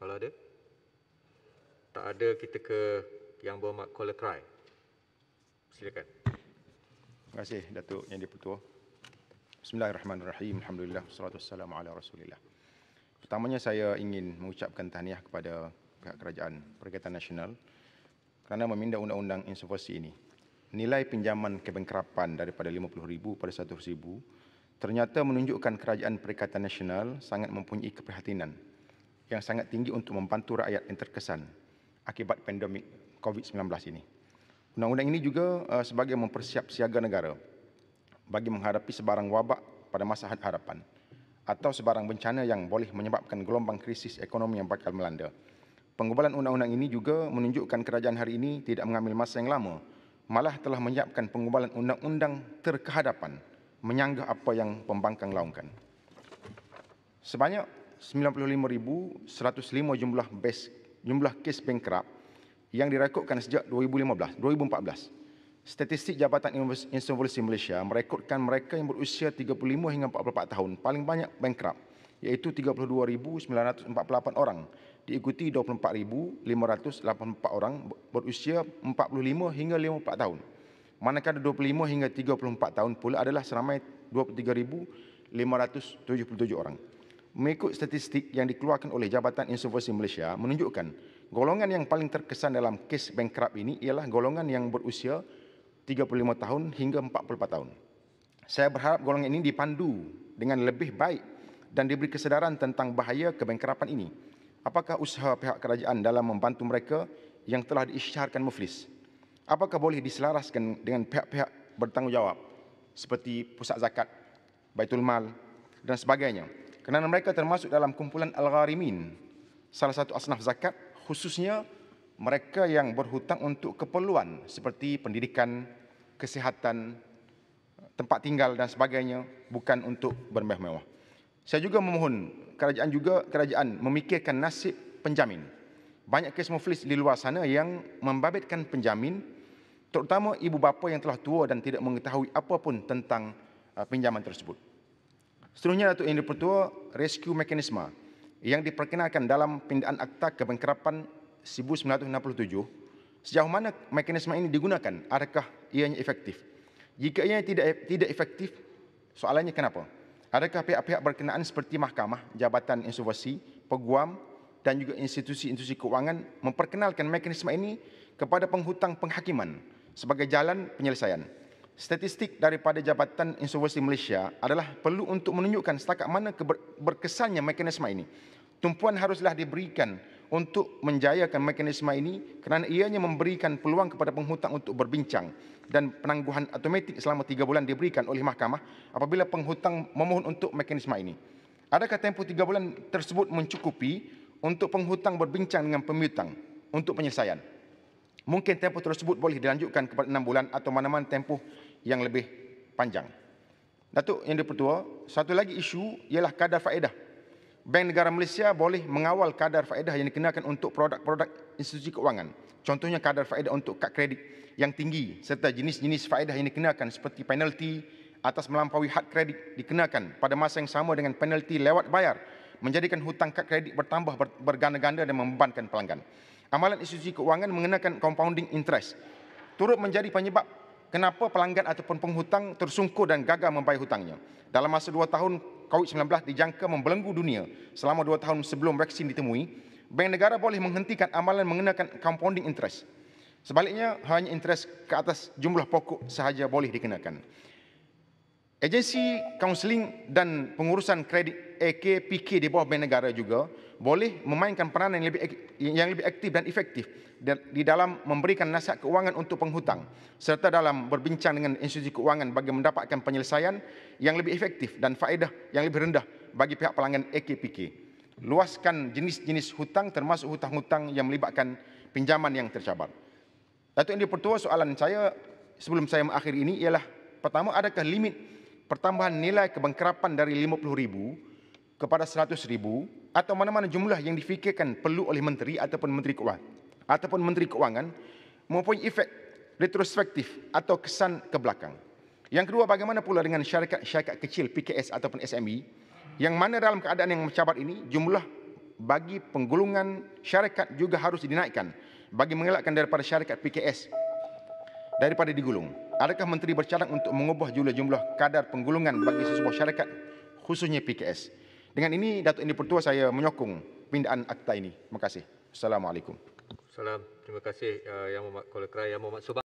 Kalau ada Tak ada kita ke Yang berhormat Kuala Krai Silakan Terima kasih Datuk Yang Dipertua Bismillahirrahmanirrahim Alhamdulillah Assalamualaikum warahmatullahi wabarakatuh Pertamanya saya ingin mengucapkan tahniah kepada pihak kerajaan Perikatan Nasional kerana meminda undang-undang insolvensi ini. Nilai pinjaman kebengkrapan daripada RM50,000 pada RM100,000 ternyata menunjukkan kerajaan Perikatan Nasional sangat mempunyai keprihatinan yang sangat tinggi untuk membantu rakyat yang terkesan akibat pandemik COVID-19 ini. Undang-undang ini juga eh, sebagai mempersiap siaga negara bagi menghadapi sebarang wabak pada masa hadapan atau sebarang bencana yang boleh menyebabkan gelombang krisis ekonomi yang bakal melanda. Pengubalan undang-undang ini juga menunjukkan kerajaan hari ini tidak mengambil masa yang lama, malah telah menyiapkan pengubalan undang-undang terkehadapan menyanggah apa yang pembangkang laungkan. Sebanyak 95,105 jumlah base jumlah kes bankrupt yang direkodkan sejak 2015, 2014. Statistik Jabatan Insolvensi Malaysia merekodkan mereka yang berusia 35 hingga 44 tahun paling banyak bankrupt iaitu 32,948 orang diikuti 24,584 orang berusia 45 hingga 54 tahun. Manakala 25 hingga 34 tahun pula adalah seramai 23,577 orang mengikut statistik yang dikeluarkan oleh Jabatan Insolvensi Malaysia menunjukkan golongan yang paling terkesan dalam kes bankrupt ini ialah golongan yang berusia 35 tahun hingga 44 tahun. Saya berharap golongan ini dipandu dengan lebih baik dan diberi kesedaran tentang bahaya kebankrapan ini. Apakah usaha pihak kerajaan dalam membantu mereka yang telah diisytiharkan muflis? Apakah boleh diselaraskan dengan pihak-pihak bertanggungjawab seperti pusat zakat, baitul mal dan sebagainya kerana mereka termasuk dalam kumpulan Al-Gharimin, salah satu asnaf zakat, khususnya mereka yang berhutang untuk keperluan seperti pendidikan, kesihatan, tempat tinggal dan sebagainya, bukan untuk bermewah-mewah. Saya juga memohon kerajaan juga kerajaan memikirkan nasib penjamin. Banyak kes muflis di luar sana yang membabitkan penjamin, terutama ibu bapa yang telah tua dan tidak mengetahui apapun tentang uh, pinjaman tersebut. Seterusnya Datuk Yang Dipertua, rescue mekanisme yang diperkenalkan dalam pindaan akta kebengkerapan 1967, sejauh mana mekanisme ini digunakan, adakah ianya efektif? Jika ianya tidak tidak efektif, soalannya kenapa? Adakah pihak-pihak berkenaan seperti mahkamah, jabatan insubasi, peguam dan juga institusi-institusi keuangan memperkenalkan mekanisme ini kepada penghutang penghakiman sebagai jalan penyelesaian? statistik daripada Jabatan Insolvensi Malaysia adalah perlu untuk menunjukkan setakat mana berkesannya mekanisme ini. Tumpuan haruslah diberikan untuk menjayakan mekanisme ini kerana ianya memberikan peluang kepada penghutang untuk berbincang dan penangguhan automatik selama tiga bulan diberikan oleh mahkamah apabila penghutang memohon untuk mekanisme ini. Adakah tempoh tiga bulan tersebut mencukupi untuk penghutang berbincang dengan pemutang untuk penyelesaian? Mungkin tempoh tersebut boleh dilanjutkan kepada enam bulan atau mana-mana tempoh yang lebih panjang. Datuk Yang Dipertua, satu lagi isu ialah kadar faedah. Bank Negara Malaysia boleh mengawal kadar faedah yang dikenakan untuk produk-produk institusi kewangan. Contohnya kadar faedah untuk kad kredit yang tinggi serta jenis-jenis faedah yang dikenakan seperti penalti atas melampaui had kredit dikenakan pada masa yang sama dengan penalti lewat bayar menjadikan hutang kad kredit bertambah berganda-ganda dan membebankan pelanggan. Amalan institusi kewangan mengenakan compounding interest turut menjadi penyebab kenapa pelanggan ataupun penghutang tersungkur dan gagal membayar hutangnya. Dalam masa dua tahun, COVID-19 dijangka membelenggu dunia selama dua tahun sebelum vaksin ditemui, bank negara boleh menghentikan amalan mengenakan compounding interest. Sebaliknya, hanya interest ke atas jumlah pokok sahaja boleh dikenakan agensi kaunseling dan pengurusan kredit AKPK di bawah bank negara juga boleh memainkan peranan yang lebih yang lebih aktif dan efektif di dalam memberikan nasihat keuangan untuk penghutang serta dalam berbincang dengan institusi keuangan bagi mendapatkan penyelesaian yang lebih efektif dan faedah yang lebih rendah bagi pihak pelanggan AKPK. Luaskan jenis-jenis hutang termasuk hutang-hutang yang melibatkan pinjaman yang tercabar. Datuk Yang pertua soalan saya sebelum saya mengakhiri ini ialah pertama adakah limit pertambahan nilai kebangkrapan dari 50,000 kepada 100,000 atau mana-mana jumlah yang difikirkan perlu oleh menteri ataupun menteri kewangan ataupun menteri keuangan, maupun efek retrospektif atau kesan ke belakang. Yang kedua bagaimana pula dengan syarikat-syarikat kecil PKS ataupun SME yang mana dalam keadaan yang mencabar ini jumlah bagi penggulungan syarikat juga harus dinaikkan bagi mengelakkan daripada syarikat PKS daripada digulung adakah menteri bercadang untuk mengubah jumlah-jumlah kadar penggulungan bagi sesebuah syarikat khususnya PKS? Dengan ini Datuk Indi Pertua saya menyokong pindaan akta ini. Terima kasih. Assalamualaikum. Assalamualaikum. Terima kasih uh, Yang Mohd Kolekra, Yang Mohd Subang.